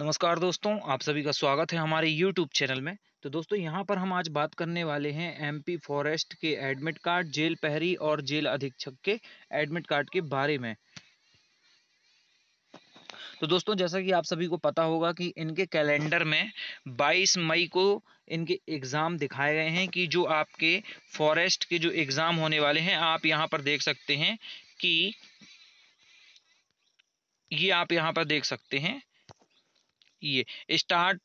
नमस्कार दोस्तों आप सभी का स्वागत है हमारे YouTube चैनल में तो दोस्तों यहाँ पर हम आज बात करने वाले हैं एमपी फॉरेस्ट के एडमिट कार्ड जेल पहरी और जेल अधीक्षक के एडमिट कार्ड के बारे में तो दोस्तों जैसा कि आप सभी को पता होगा कि इनके कैलेंडर में 22 मई को इनके एग्ज़ाम दिखाए गए हैं कि जो आपके फॉरेस्ट के जो एग्ज़ाम होने वाले हैं आप यहाँ पर देख सकते हैं कि ये आप यहाँ पर देख सकते हैं ये स्टार्ट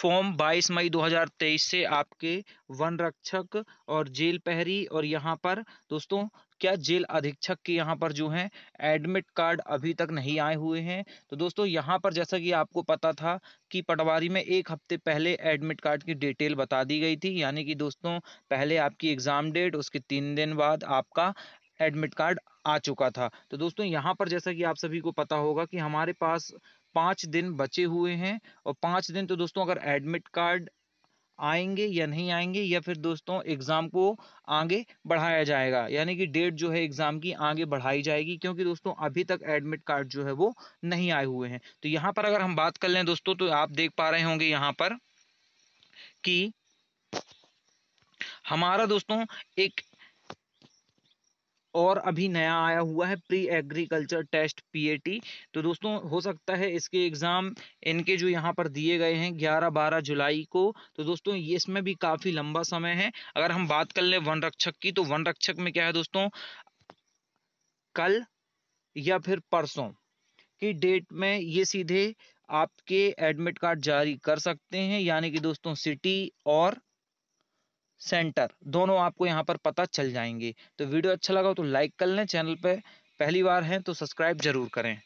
फॉर्म 22 मई 2023 से आपके वन रक्षक और जेल पहरी और यहाँ पर दोस्तों क्या जेल अधीक्षक के यहाँ पर जो है एडमिट कार्ड अभी तक नहीं आए हुए हैं तो दोस्तों यहाँ पर जैसा कि आपको पता था कि पटवारी में एक हफ्ते पहले एडमिट कार्ड की डिटेल बता दी गई थी यानी कि दोस्तों पहले आपकी एग्ज़ाम डेट उसके तीन दिन बाद आपका एडमिट कार्ड आ चुका था तो दोस्तों यहाँ पर जैसा कि आप सभी को पता होगा कि हमारे पास पाँच दिन बचे हुए हैं और पाँच दिन तो दोस्तों अगर एडमिट कार्ड आएंगे या नहीं आएंगे या फिर दोस्तों एग्ज़ाम को आगे बढ़ाया जाएगा यानी कि डेट जो है एग्ज़ाम की आगे बढ़ाई जाएगी क्योंकि दोस्तों अभी तक एडमिट कार्ड जो है वो नहीं आए हुए हैं तो यहाँ पर अगर हम बात कर लें दोस्तों तो आप देख पा रहे होंगे यहाँ पर कि हमारा दोस्तों एक और अभी नया आया हुआ है प्री एग्रीकल्चर टेस्ट पीएटी तो दोस्तों हो सकता है इसके एग्ज़ाम इनके जो यहाँ पर दिए गए हैं 11-12 जुलाई को तो दोस्तों ये इसमें भी काफ़ी लंबा समय है अगर हम बात कर लें वन रक्षक की तो वन रक्षक में क्या है दोस्तों कल या फिर परसों की डेट में ये सीधे आपके एडमिट कार्ड जारी कर सकते हैं यानी कि दोस्तों सिटी और सेंटर दोनों आपको यहाँ पर पता चल जाएंगे तो वीडियो अच्छा लगा तो लाइक कर लें चैनल पर पहली बार हैं तो सब्सक्राइब जरूर करें